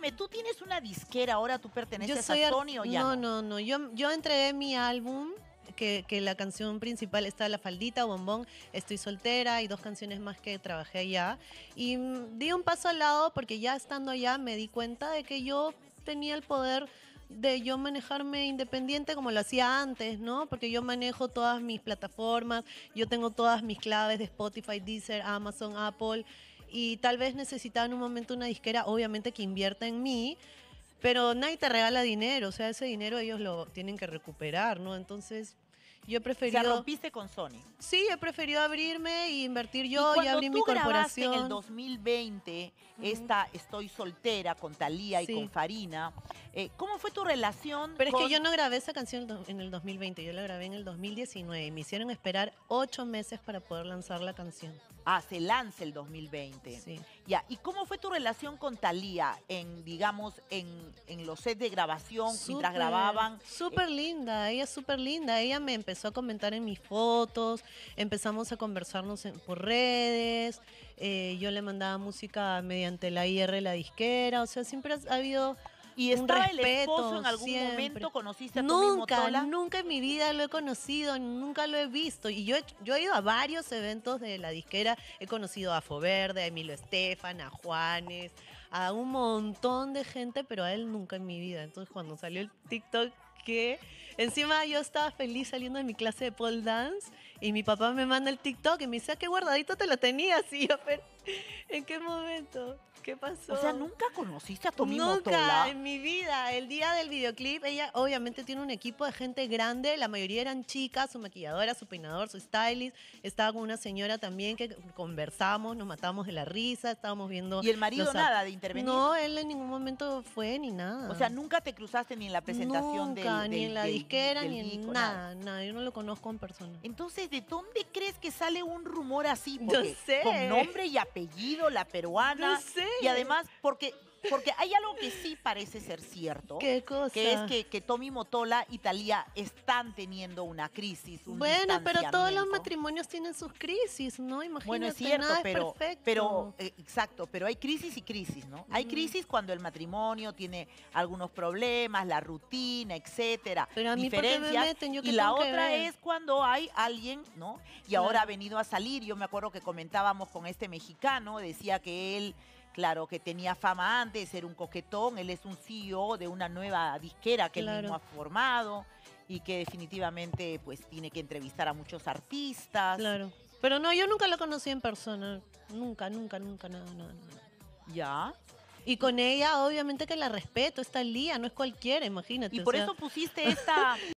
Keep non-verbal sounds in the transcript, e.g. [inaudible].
Dime, tú tienes una disquera, ahora tú perteneces a Tony o ya. No, no, no. Yo, yo entregué mi álbum. Que, la canción principal está La Faldita, Bombón, Estoy Soltera y dos canciones más que trabajé allá. Y mm, di un paso al lado porque ya estando allá me di cuenta de que yo tenía el poder de yo manejarme independiente como lo hacía antes, ¿no? Porque yo manejo todas mis plataformas, yo tengo todas mis claves de Spotify, Deezer, Amazon, Apple y tal vez necesitaba en un momento una disquera, obviamente que invierta en mí, pero nadie te regala dinero, o sea, ese dinero ellos lo tienen que recuperar, ¿no? Entonces yo he preferido. rompiste con Sony. Sí, he preferido abrirme e invertir yo y, y abrir mi corporación. En el 2020, esta Estoy soltera con Talía y con Farina. Eh, ¿Cómo fue tu relación? Pero es que yo no grabé esa canción en el 2020, yo la grabé en el 2019 me hicieron esperar ocho meses para poder lanzar la canción. Ah, se lanza el 2020. Sí. Ya, ¿y cómo relación con Talía en, digamos, en, en los sets de grabación, mientras grababan? Súper linda, ella es súper linda. Ella me empezó a comentar en mis fotos, empezamos a conversarnos por redes, eh, yo le mandaba música mediante la IR, la disquera, o sea, siempre ha habido ¿Y estaba respeto, en algún momento? ¿Conociste a tu Nunca, nunca en mi vida lo he conocido, nunca lo he visto. Y yo he, yo he ido a varios eventos de la disquera. He conocido a Foverde, a Emilio Estefan, a Juanes, a un montón de gente, pero a él nunca en mi vida. Entonces cuando salió el TikTok que encima yo estaba feliz saliendo de mi clase de pole dance y mi papá me manda el TikTok y me dice, ah, qué guardadito te lo tenías. [laughs] Y yo, pero ¿en qué momento? ¿Qué pasó? O sea, nunca conociste a Tommy Nunca en mi vida. El día del videoclip, ella obviamente tiene un equipo de gente grande. La mayoría eran chicas, su maquilladora, su peinador, su stylist. Estaba con una señora también que conversamos, nos matamos de la risa, estábamos viendo. Y el marido nada, no, él en ningún momento fue ni nada. O sea, nunca te cruzaste ni en la presentación de Nunca, ni en la disquera, ni en nada, nada, Yo no lo conozco en persona. Entonces, ¿de dónde crees que sale un rumor así? [laughs] Porque sé. Con nombre y apellido, la peruana. No sé. Y además, porque porque hay algo que sí parece ser cierto. ¿Qué cosa? Que es que, que Tommy Motola y Talía están teniendo una crisis. bueno, pero todos los matrimonios tienen sus crisis, ¿no? Imagínate. Bueno, es cierto, pero, es pero eh, exacto, pero hay crisis y crisis, ¿no? Hay crisis cuando el matrimonio tiene algunos problemas, la rutina, etcétera. Pero a mí diferencias, me yo y la otra es cuando hay alguien, ¿no? Y ahora ha venido a salir. Yo me acuerdo que comentábamos con este mexicano, decía que él claro que tenía fama antes, era un coquetón, él es un CEO de una nueva disquera que él mismo ha formado y que definitivamente pues tiene que entrevistar a muchos artistas. Claro. Pero no, yo nunca lo conocí en persona. Nunca, nunca, nunca, nada, nada, nada. ¿Ya? Y con ella, obviamente que la respeto, está Lía, no es cualquiera, imagínate. Y por eso pusiste [laughs] esta.